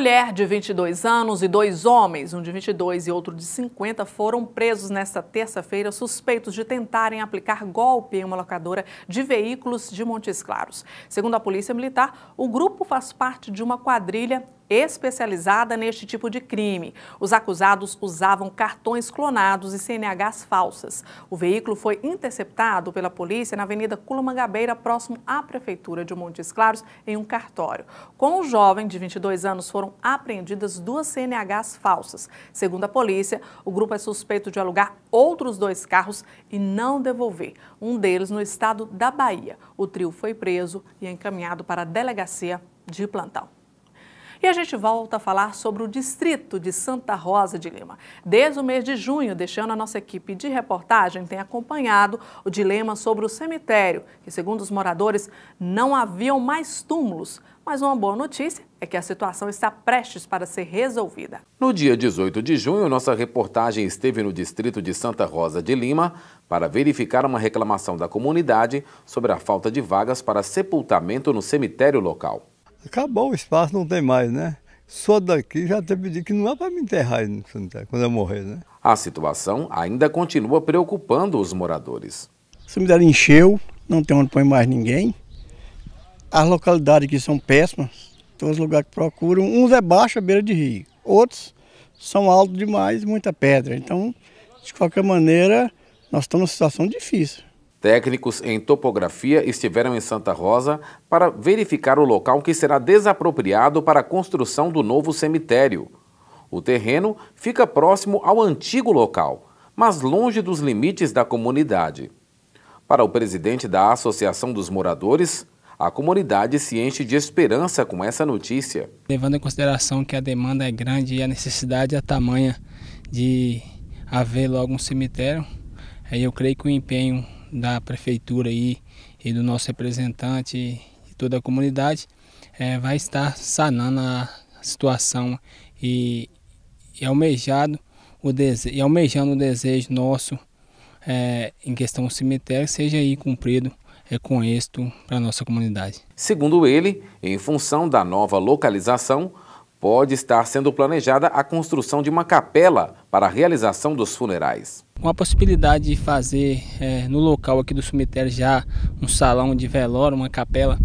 mulher de 22 anos e dois homens, um de 22 e outro de 50, foram presos nesta terça-feira suspeitos de tentarem aplicar golpe em uma locadora de veículos de Montes Claros. Segundo a Polícia Militar, o grupo faz parte de uma quadrilha especializada neste tipo de crime. Os acusados usavam cartões clonados e CNHs falsas. O veículo foi interceptado pela polícia na Avenida Culamangabeira, próximo à Prefeitura de Montes Claros, em um cartório. Com o jovem, de 22 anos, foram apreendidas duas CNHs falsas. Segundo a polícia, o grupo é suspeito de alugar outros dois carros e não devolver, um deles no estado da Bahia. O trio foi preso e encaminhado para a delegacia de plantão. E a gente volta a falar sobre o distrito de Santa Rosa de Lima. Desde o mês de junho deixando a nossa equipe de reportagem tem acompanhado o dilema sobre o cemitério, que, segundo os moradores, não haviam mais túmulos. Mas uma boa notícia é que a situação está prestes para ser resolvida. No dia 18 de junho, nossa reportagem esteve no distrito de Santa Rosa de Lima para verificar uma reclamação da comunidade sobre a falta de vagas para sepultamento no cemitério local acabou o espaço, não tem mais, né? Sou daqui, já até pedi que não é para me enterrar quando eu morrer, né? A situação ainda continua preocupando os moradores. O cemitério encheu, não tem onde põe mais ninguém. As localidades aqui são péssimas, todos os lugares que procuram, uns é baixo, à beira de rio, outros são altos demais, muita pedra. Então, de qualquer maneira, nós estamos numa situação difícil. Técnicos em topografia estiveram em Santa Rosa para verificar o local que será desapropriado para a construção do novo cemitério. O terreno fica próximo ao antigo local, mas longe dos limites da comunidade. Para o presidente da Associação dos Moradores, a comunidade se enche de esperança com essa notícia. Levando em consideração que a demanda é grande e a necessidade é tamanha de haver logo um cemitério, eu creio que o empenho da prefeitura aí e do nosso representante e toda a comunidade é, vai estar sanando a situação e, e almejado o desejo, e almejando o desejo nosso é, em questão do cemitério seja aí cumprido é, com êxito para a nossa comunidade. Segundo ele, em função da nova localização, pode estar sendo planejada a construção de uma capela para a realização dos funerais. Com a possibilidade de fazer é, no local aqui do cemitério já um salão de velório, uma capela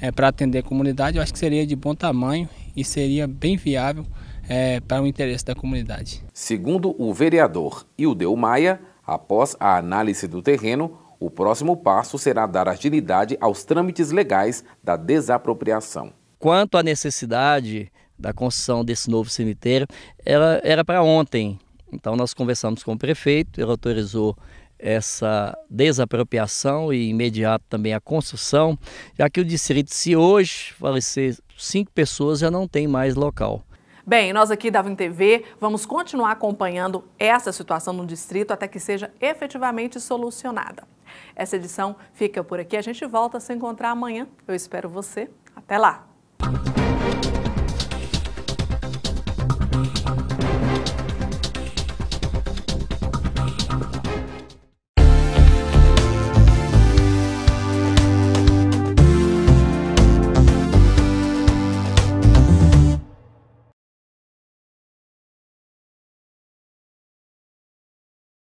é, para atender a comunidade, eu acho que seria de bom tamanho e seria bem viável é, para o interesse da comunidade. Segundo o vereador Ildeu Maia, após a análise do terreno, o próximo passo será dar agilidade aos trâmites legais da desapropriação. Quanto à necessidade da construção desse novo cemitério, ela era para ontem. Então nós conversamos com o prefeito, ele autorizou essa desapropriação e imediato também a construção, já que o distrito, se hoje falecer cinco pessoas, já não tem mais local. Bem, nós aqui da Vim TV vamos continuar acompanhando essa situação no distrito até que seja efetivamente solucionada. Essa edição fica por aqui, a gente volta a se encontrar amanhã. Eu espero você. Até lá!